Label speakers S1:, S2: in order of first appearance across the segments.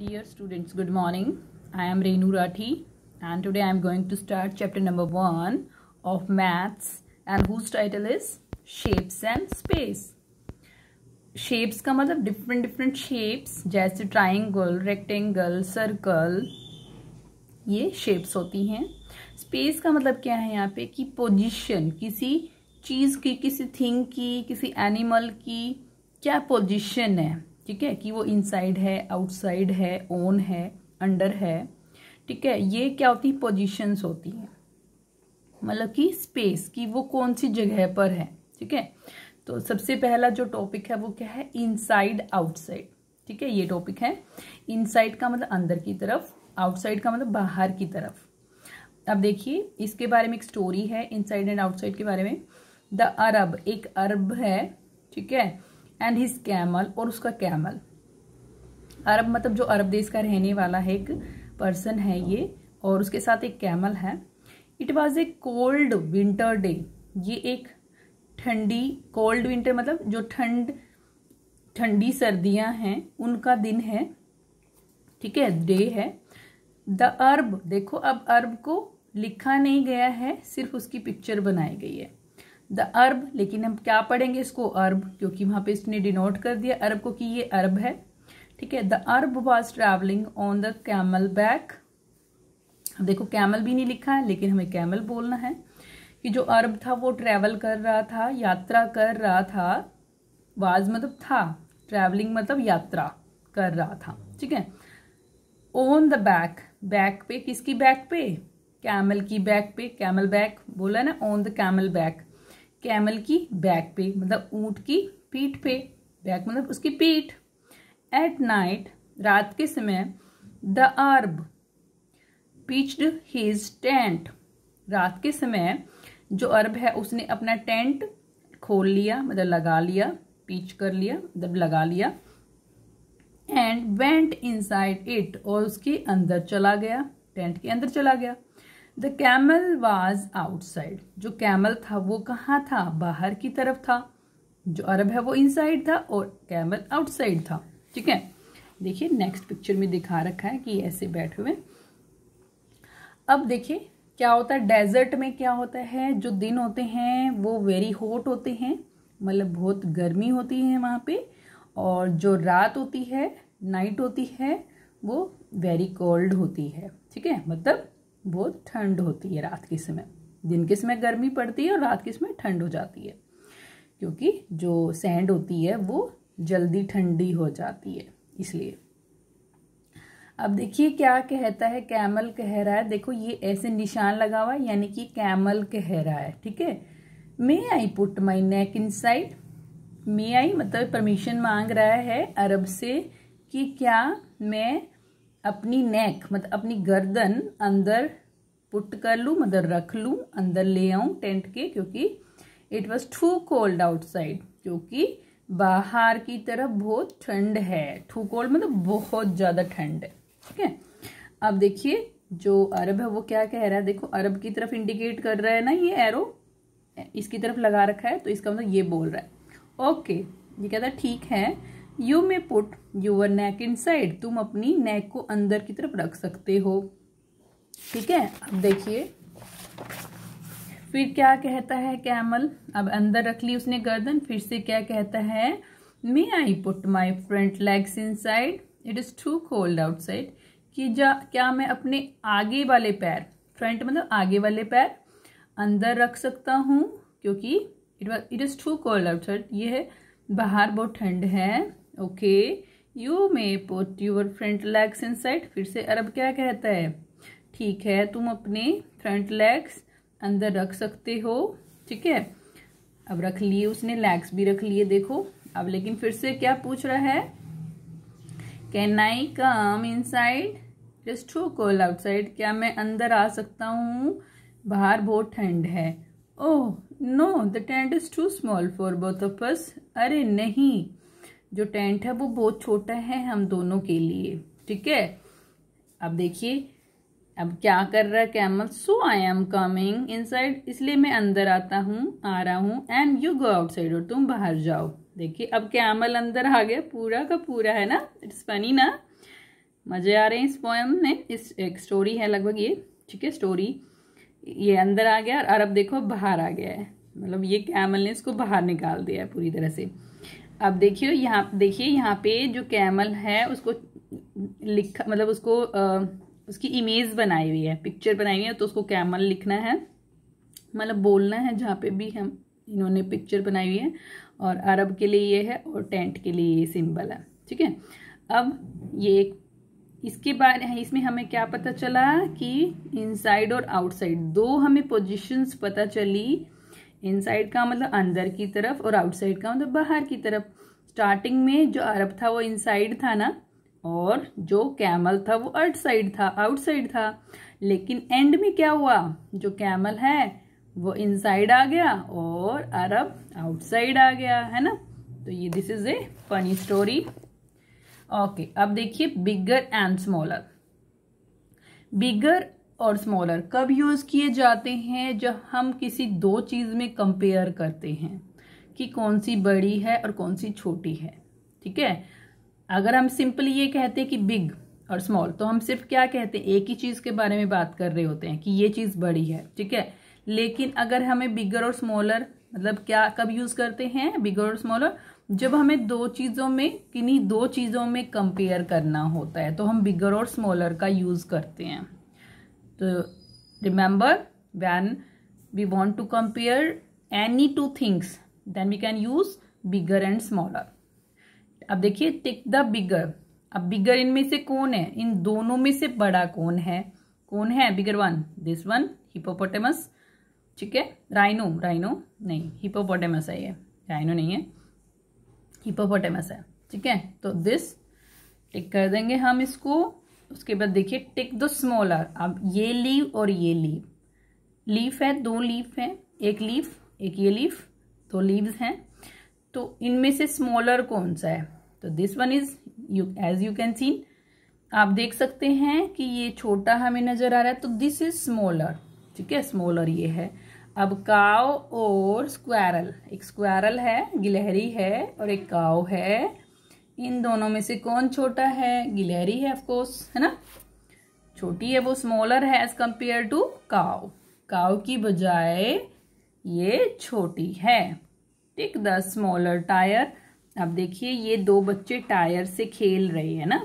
S1: Dear students, good morning. I am Renu Rathi and today I am going to start chapter number 1 of maths and whose title is shapes and space. Shapes का मतलब different different shapes जैसे triangle, rectangle, circle ये shapes होती हैं. Space का मतलब क्या है यहाँ पे कि position किसी चीज़ की किसी थिंग की किसी एनिमल की क्या पोजीशन है ठीक है कि वो इनसाइड है आउटसाइड है ओन है अंडर है ठीक है ये क्या होती है पोजिशंस होती हैं मतलब कि स्पेस कि वो कौन सी जगह पर है ठीक है तो सबसे पहला जो टॉपिक है वो क्या है इनसाइड आउटसाइड ठीक है ये टॉपिक है इनसाइड का मतलब अंदर की तरफ आउटसाइड का मतलब बाहर की तरफ अब देखिए इसके बारे में एक स्टोरी है इनसाइड एंड आउटसाइड के बारे में द अरब एक अरब है ठीक है एंड हिज कैमल और उसका कैमल अरब मतलब जो अरब देश का रहने वाला है एक पर्सन है ये और उसके साथ एक कैमल है it was a cold winter day ये एक ठंडी कोल्ड विंटर मतलब जो ठंड ठंडी सर्दियां हैं उनका दिन है ठीक है डे है द अर्ब देखो अब अर्ब को लिखा नहीं गया है सिर्फ उसकी पिक्चर बनाई गई है द अर्ब लेकिन हम क्या पढ़ेंगे इसको अर्ब क्योंकि वहां पे इसने डिनोट कर दिया अरब को कि ये अरब है ठीक है the Arab was travelling on the camel back देखो कैमल भी नहीं लिखा है लेकिन हमें कैमल बोलना है कि जो अरब था वो ट्रेवल कर रहा था यात्रा कर रहा था वाज मतलब था ट्रेवलिंग मतलब यात्रा कर रहा था ठीक है ऑन द बैक बैक पे किसकी बैक पे कैमल की बैक पे कैमल बैक बोला ना on the camel back camel की बैक पे मतलब ऊंट की पीठ पे बैक मतलब उसकी पीठ एट नाइट रात के समय द अर्ब पिचड हीज टेंट रात के समय जो अर्ब है उसने अपना टेंट खोल लिया मतलब लगा लिया पीच कर लिया मतलब लगा लिया एंड वेंट इनसाइड इट और उसके अंदर चला गया टेंट के अंदर चला गया द कैमल वाज आउटसाइड जो कैमल था वो कहाँ था बाहर की तरफ था जो अरब है वो इनसाइड था और कैमल आउटसाइड था ठीक है देखिए नेक्स्ट पिक्चर में दिखा रखा है कि ऐसे बैठे हुए अब देखिए क्या होता है डेजर्ट में क्या होता है जो दिन होते हैं वो वेरी हॉट होते हैं मतलब बहुत गर्मी होती है वहाँ पे और जो रात होती है नाइट होती है वो वेरी कोल्ड होती है ठीक है मतलब बहुत ठंड होती है रात के समय दिन के समय गर्मी पड़ती है और रात के समय ठंड हो जाती है क्योंकि जो सैंड होती है वो जल्दी ठंडी हो जाती है इसलिए अब देखिए क्या कहता है कैमल कह रहा है देखो ये ऐसे निशान लगा हुआ है यानी कि कैमल कह रहा है ठीक है may I put my neck in side मे आई मतलब परमिशन मांग रहा है अरब से कि क्या मैं अपनी नेक मतलब अपनी गर्दन अंदर पुट कर लूँ मतलब रख लूँ अंदर ले आऊँ टेंट के क्योंकि it was too cold outside क्योंकि बाहर की तरफ बहुत ठंड है टू कोल्ड मतलब बहुत ज़्यादा ठंड है ठीक है अब देखिए जो अरब है वो क्या कह रहा है देखो अरब की तरफ इंडिकेट कर रहा है ना ये एरो इसकी तरफ लगा रखा है तो इसका मतलब ये बोल रहा है ओके ये कहता है ठीक है you may put your neck inside तुम अपनी नेक को अंदर की तरफ रख सकते हो ठीक है अब देखिए फिर क्या कहता है कैमल अब अंदर रख ली उसने गर्दन फिर से क्या कहता है may I put my front legs inside it is too cold outside कि जा क्या मैं अपने आगे वाले पैर फ्रंट मतलब आगे वाले पैर अंदर रख सकता हूँ क्योंकि it it is too cold outside ये है बाहर बहुत ठंड है okay you may put your front legs inside फिर से अरब क्या कहता है ठीक है तुम अपने फ्रंट लेग्स अंदर रख सकते हो ठीक है अब रख लिए उसने लेग्स भी रख लिए देखो अब लेकिन फिर से क्या पूछ रहा है can I come inside just too cold outside क्या मैं अंदर आ सकता हूँ बाहर बहुत ठंड है oh no the tent is too small for both of us अरे नहीं जो टेंट है वो बहुत छोटा है हम दोनों के लिए ठीक है अब देखिए अब क्या कर रहा है camel so I am coming inside इसलिए मैं अंदर आता हूँ आ रहा हूँ एंड यू गो आउटसाइड और तुम बाहर जाओ देखिए अब कैमल अंदर आ गया पूरा का पूरा है ना इट्स फनी ना मज़े आ रहे हैं इस पोएम में इस एक स्टोरी है लगभग ये ठीक है स्टोरी ये अंदर आ गया और अब देखो बाहर आ गया है मतलब ये कैमल ने इसको बाहर निकाल दिया है पूरी तरह से अब देखिए यहाँ देखिए यहाँ पे जो कैमल है उसको लिखा मतलब उसको आ, उसकी इमेज बनाई हुई है पिक्चर बनाई हुई है तो उसको कैमल लिखना है मतलब बोलना है जहाँ पे भी हम इन्होंने पिक्चर बनाई हुई है और अरब के लिए ये है और टेंट के लिए ये सिंबल है ठीक है अब ये एक इसके बारे इसमें हमें क्या पता चला कि इनसाइड और आउटसाइड दो हमें पोजीशंस पता चली इनसाइड का मतलब अंदर की तरफ और आउटसाइड का मतलब बाहर की तरफ स्टार्टिंग में जो अरब था वो इनसाइड था ना और जो कैमल था वो आउटसाइड साइड था आउटसाइड था लेकिन एंड में क्या हुआ जो कैमल है वो इनसाइड आ गया और अरब आउटसाइड आ गया है ना तो ये this is a funny story okay अब देखिए बिगर एंड स्मॉलर बिगर और स्मॉलर कब यूज़ किए जाते हैं जब हम किसी दो चीज़ में कंपेयर करते हैं कि कौन सी बड़ी है और कौन सी छोटी है ठीक है अगर हम सिंपली ये कहते हैं कि बिग और स्मॉल तो हम सिर्फ क्या कहते हैं एक ही चीज़ के बारे में बात कर रहे होते हैं कि ये चीज़ बड़ी है ठीक है लेकिन अगर हमें बिगर और स्मॉलर मतलब क्या कब यूज़ करते हैं बिगर और स्मॉलर जब हमें दो चीज़ों में किन्हीं दो चीज़ों में कंपेयर करना होता है तो हम बिगर और स्मॉलर का यूज़ करते हैं तो remember when we want to compare any two things then we can use bigger and smaller अब देखिए टिक द बिगर अब बिगर इनमें से कौन है इन दोनों में से बड़ा कौन है कौन है bigger one this one hippopotamus ठीक है राइनो राइनो नहीं हिपोपोटेमस है ये राइनो नहीं है हिपोपोटेमस है ठीक है तो दिस टिक कर देंगे हम इसको उसके बाद देखिए टिक द स्मॉलर अब ये लीव और ये लीव लीफ है दो लीफ है एक लीफ एक ये लीफ दो लीव्स हैं तो इनमें से स्मॉलर कौन सा है तो this one is you as you can seen आप देख सकते हैं कि ये छोटा हमें नजर आ रहा है तो दिस इज स्मॉलर ठीक है स्मॉलर ये है अब काव और स्क्वायरल एक स्क्वायरल है गिलहरी है और एक काव है इन दोनों में से कौन छोटा है गिलहरी है ऑफकोर्स है ना छोटी है वो स्मॉलर है एज कंपेयर टू काव काव की बजाय ये छोटी है ठीक द स्मॉलर टायर अब देखिए ये दो बच्चे टायर से खेल रहे हैं ना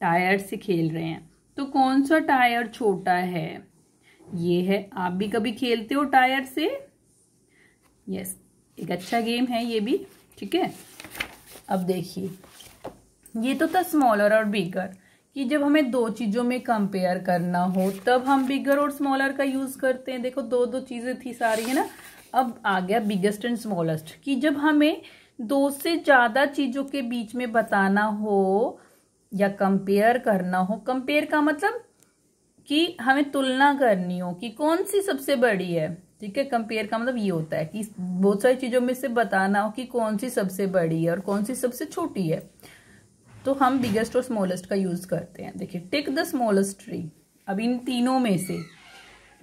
S1: टायर से खेल रहे हैं तो कौन सा टायर छोटा है ये है आप भी कभी खेलते हो टायर से यस एक अच्छा गेम है ये भी ठीक है अब देखिए ये तो था स्मॉलर और बिगर कि जब हमें दो चीज़ों में कंपेयर करना हो तब हम बिगर और स्मॉलर का यूज़ करते हैं देखो दो दो चीज़ें थी सारी है ना अब आ गया बिगेस्ट एंड स्मॉलेस्ट कि जब हमें दो से ज़्यादा चीज़ों के बीच में बताना हो या कंपेयर करना हो कंपेयर का मतलब कि हमें तुलना करनी हो कि कौन सी सबसे बड़ी है ठीक है कंपेयर का मतलब ये होता है कि बहुत सारी चीज़ों में से बताना हो कि कौन सी सबसे बड़ी है और कौन सी सबसे छोटी है तो हम बिगेस्ट और स्मॉलेस्ट का यूज़ करते हैं देखिए टिक द स्मॉलेस्ट ट्री अब इन तीनों में से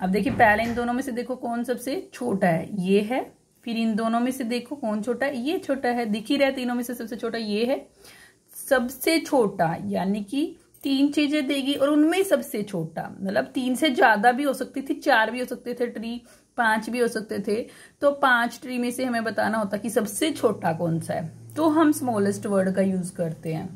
S1: अब देखिए पहले इन दोनों में से देखो कौन सबसे छोटा है ये है फिर इन दोनों में से देखो कौन छोटा है ये छोटा है दिख ही रहा है तीनों में से सबसे छोटा ये है सबसे छोटा यानी कि तीन चीजें देगी और उनमें सबसे छोटा मतलब तीन से ज्यादा भी हो सकती थी चार भी हो सकते थे ट्री पांच भी हो सकते थे तो पांच ट्री में से हमें बताना होता कि सबसे छोटा कौन सा है तो हम स्मॉलेस्ट वर्ड का यूज करते हैं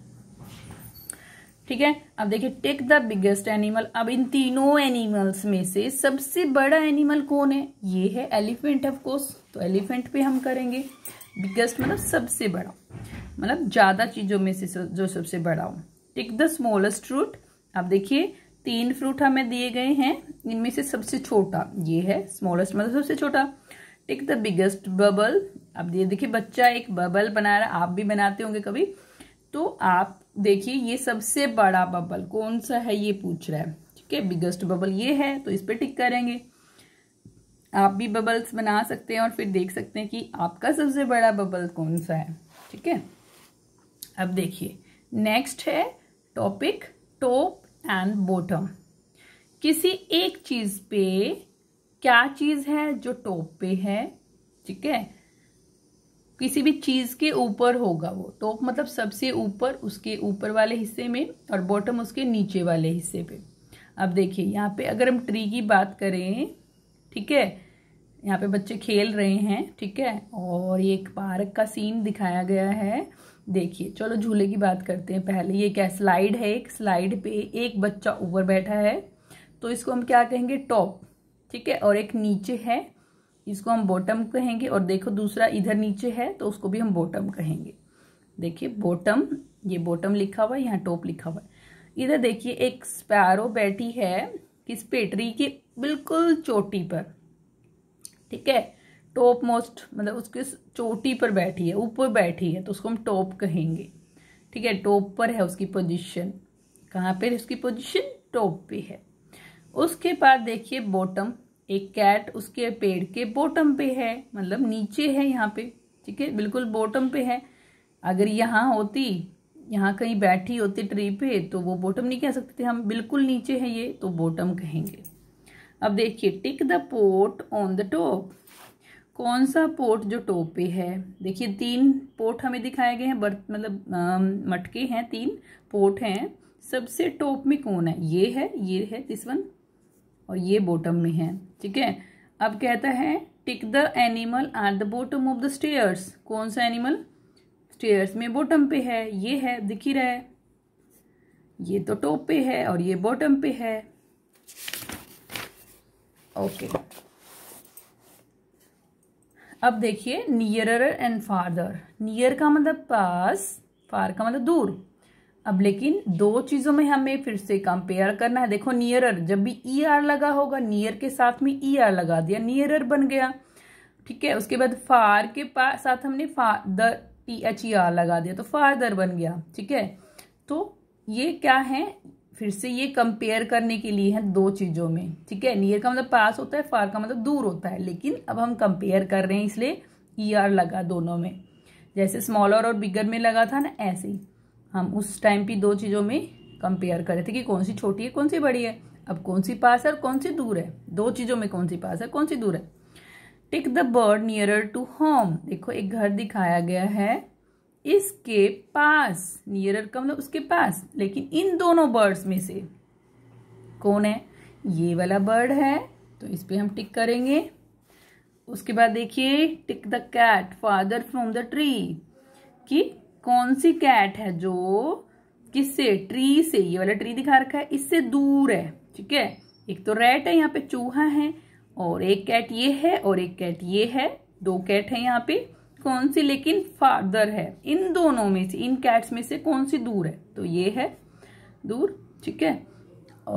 S1: ठीक है अब देखिए टेक द बिगेस्ट एनिमल अब इन तीनों एनिमल्स में से सबसे बड़ा एनिमल कौन है ये है एलिफेंट ऑफ कोर्स तो एलिफेंट पे हम करेंगे बिगेस्ट मतलब सबसे बड़ा मतलब ज़्यादा चीज़ों में से जो सबसे बड़ा हो टेक द स्मॉलेस्ट फ्रूट अब देखिए तीन फ्रूट हमें दिए गए हैं इनमें से सबसे छोटा ये है स्मॉलेस्ट मतलब सबसे छोटा टेक द बिगेस्ट बबल अब ये देखिए बच्चा एक बबल बना रहा आप भी बनाते होंगे कभी तो आप देखिए ये सबसे बड़ा बबल कौन सा है ये पूछ रहा है ठीक है बिगेस्ट बबल ये है तो इस पर टिक करेंगे आप भी बबल्स बना सकते हैं और फिर देख सकते हैं कि आपका सबसे बड़ा बबल कौन सा है ठीक है अब देखिए नेक्स्ट है टॉपिक टॉप एंड बॉटम किसी एक चीज़ पे क्या चीज़ है जो टॉप पे है ठीक है किसी भी चीज के ऊपर होगा वो टॉप तो मतलब सबसे ऊपर उसके ऊपर वाले हिस्से में और बॉटम उसके नीचे वाले हिस्से पे अब देखिए यहाँ पे अगर हम ट्री की बात करें ठीक है यहाँ पे बच्चे खेल रहे हैं ठीक है और ये एक पार्क का सीन दिखाया गया है देखिए चलो झूले की बात करते हैं पहले ये क्या स्लाइड है एक स्लाइड पे एक बच्चा ऊपर बैठा है तो इसको हम क्या कहेंगे टॉप ठीक है और एक नीचे है इसको हम बॉटम कहेंगे और देखो दूसरा इधर नीचे है तो उसको भी हम बॉटम कहेंगे देखिए बॉटम ये बॉटम लिखा हुआ है यहाँ टॉप लिखा हुआ है इधर देखिए एक स्पैरो बैठी है किस पेटरी के की बिल्कुल चोटी पर ठीक है टॉप मोस्ट मतलब उसके चोटी पर बैठी है ऊपर बैठी है तो उसको हम टॉप कहेंगे ठीक है टॉप पर है उसकी पोजिशन कहाँ पर उसकी पोजिशन टॉप पे है उसके बाद देखिए बॉटम एक कैट उसके पेड़ के बॉटम पे है मतलब नीचे है यहाँ पे ठीक है बिल्कुल बॉटम पे है अगर यहाँ होती यहाँ कहीं बैठी होती ट्री पे तो वो बॉटम नहीं कह सकते थे हम बिल्कुल नीचे है ये तो बॉटम कहेंगे अब देखिए tick the port on the top कौन सा पोर्ट जो टॉप पे है देखिए तीन पोर्ट हमें दिखाए गए हैं बर्थ मतलब मटके हैं तीन पोर्ट हैं सबसे टॉप में कौन है ये है ये है दिस वन और ये बॉटम में है ठीक है अब कहता है tick the animal at the bottom of the stairs कौन सा एनिमल स्टेयर्स में बोटम पे है ये है दिख ही रहा है ये तो टॉप पे है और ये बॉटम पे है ओके okay. अब देखिए नियरर एंड फार्दर नियर का मतलब पास फार का मतलब दूर अब लेकिन दो चीजों में हमें फिर से कंपेयर करना है देखो नियरर जब भी ई ER आर लगा होगा नियर के साथ में ई ER आर लगा दिया नियरर बन गया ठीक है उसके बाद फार के साथ हमने far the T H E R लगा दिया तो फारदर बन गया ठीक है तो ये क्या है फिर से ये कंपेयर करने के लिए है दो चीज़ों में ठीक है नियर का मतलब पास होता है फार का मतलब दूर होता है लेकिन अब हम कंपेयर कर रहे हैं इसलिए ई ER आर लगा दोनों में जैसे स्मॉलर और बिगर में लगा था ना ऐसे ही हम उस टाइम पे दो चीज़ों में कंपेयर करे थे कि कौन सी छोटी है कौन सी बड़ी है अब कौन सी पास है और कौन सी दूर है दो चीज़ों में कौन सी पास है कौन सी दूर है tick the bird nearer to home देखो एक घर दिखाया गया है इसके पास नियरर का मतलब उसके पास लेकिन इन दोनों बर्ड्स में से कौन है ये वाला बर्ड है तो इस पर हम टिक करेंगे उसके बाद देखिए tick the cat farther from the tree कि कौन सी कैट है जो किससे ट्री से ये वाला ट्री दिखा रखा है इससे दूर है ठीक है एक तो रेट है यहाँ पे चूहा है और एक कैट ये है और एक कैट ये है दो कैट है यहाँ पे कौन सी लेकिन फादर है इन दोनों में से इन कैट्स में से कौन सी दूर है तो ये है दूर ठीक है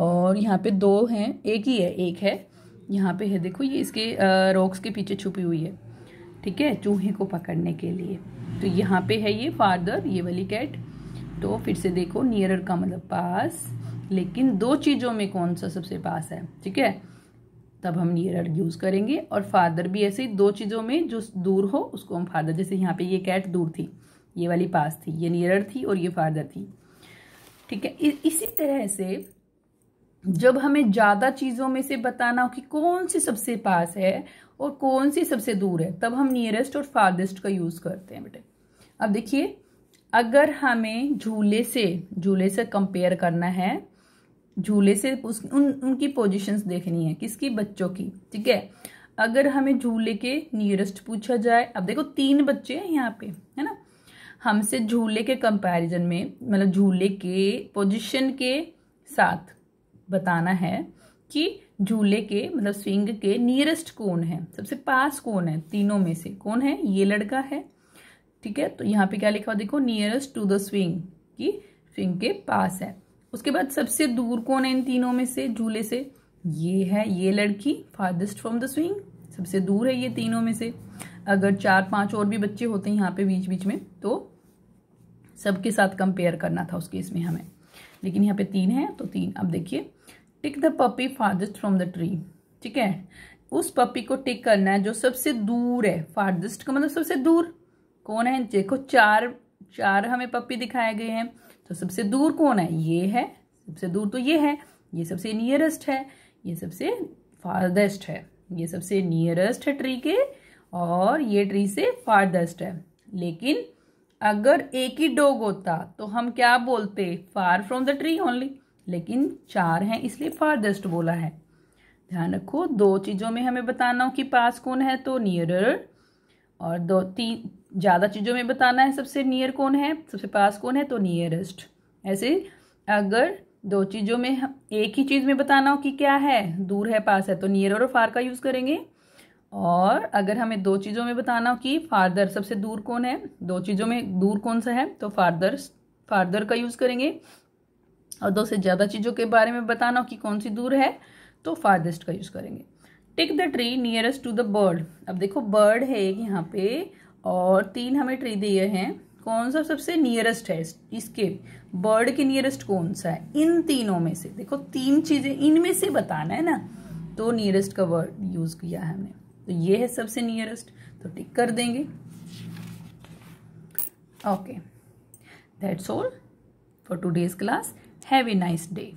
S1: और यहाँ पे दो हैं एक ही है एक है यहाँ पे है देखो ये इसके रॉक्स के पीछे छुपी हुई है ठीक है चूहे को पकड़ने के लिए तो यहाँ पे है ये फादर ये वाली कैट तो फिर से देखो नियरर का मतलब पास लेकिन दो चीज़ों में कौन सा सबसे पास है ठीक है तब हम नियरर यूज़ करेंगे और फादर भी ऐसे ही दो चीज़ों में जो दूर हो उसको हम फादर जैसे यहाँ पे ये कैट दूर थी ये वाली पास थी ये नियरर थी और ये फादर थी ठीक है इसी तरह से जब हमें ज़्यादा चीज़ों में से बताना हो कि कौन सी सबसे पास है और कौन सी सबसे दूर है तब हम नियरेस्ट और फार्देस्ट का यूज़ करते हैं बेटे अब देखिए अगर हमें झूले से झूले से कंपेयर करना है झूले से उस उन उनकी पोजीशंस देखनी है किसकी बच्चों की ठीक है अगर हमें झूले के नियरेस्ट पूछा जाए अब देखो तीन बच्चे हैं यहाँ पे है ना हमसे झूले के कंपैरिजन में मतलब झूले के पोजीशन के साथ बताना है कि झूले के मतलब स्विंग के नियरेस्ट कौन है सबसे पास कौन है तीनों में से कौन है ये लड़का है ठीक है तो यहाँ पे क्या लिखा हुआ देखो नियरेस्ट टू द स्विंग कि स्विंग के पास है उसके बाद सबसे दूर कौन है इन तीनों में से झूले से ये है ये लड़की फार्देस्ट फ्रॉम द स्विंग सबसे दूर है ये तीनों में से अगर चार पांच और भी बच्चे होते हैं यहाँ पे बीच बीच में तो सबके साथ कंपेयर करना था उसके इसमें हमें लेकिन यहाँ पे तीन है तो तीन अब देखिए tick the puppy farthest from the tree ठीक है उस पपी को टिक करना है जो सबसे दूर है फार्देस्ट का मतलब सबसे दूर कौन है देखो चार चार हमें पपी दिखाए गए हैं तो सबसे दूर कौन है ये है सबसे दूर तो ये है ये सबसे नियरेस्ट है ये सबसे फारदेस्ट है ये सबसे नियरेस्ट है ट्री के और ये ट्री से फारदेस्ट है लेकिन अगर एक ही डोग होता तो हम क्या बोलते far from the tree only लेकिन चार हैं इसलिए फार्देस्ट बोला है ध्यान रखो दो चीज़ों में हमें बताना हो कि पास कौन है तो नियरर और दो तीन ज़्यादा चीज़ों में बताना है सबसे नियर कौन है सबसे पास कौन है तो नियरेस्ट ऐसे अगर दो चीज़ों में एक ही चीज़ में बताना हो कि क्या है दूर है पास है तो नियर और फार का यूज़ करेंगे और अगर हमें दो चीज़ों में बताना हो कि फार्दर सबसे दूर कौन है दो चीज़ों में दूर कौन सा है तो फार्दर फार्दर का यूज़ करेंगे और दो से ज़्यादा चीज़ों के बारे में बताना कि कौन सी दूर है तो फार्देस्ट का यूज़ करेंगे tick the tree nearest to the bird अब देखो बर्ड है एक यहाँ पे और तीन हमें ट्री दिए हैं कौन सा सबसे नियरेस्ट है इसके बर्ड के नियरेस्ट कौन सा है इन तीनों में से देखो तीन चीज़ें इनमें से बताना है ना तो नियरेस्ट का वर्ड यूज़ किया है हमने तो ये है सबसे नियरेस्ट तो टिक कर देंगे okay that's all for today's class Have a nice day.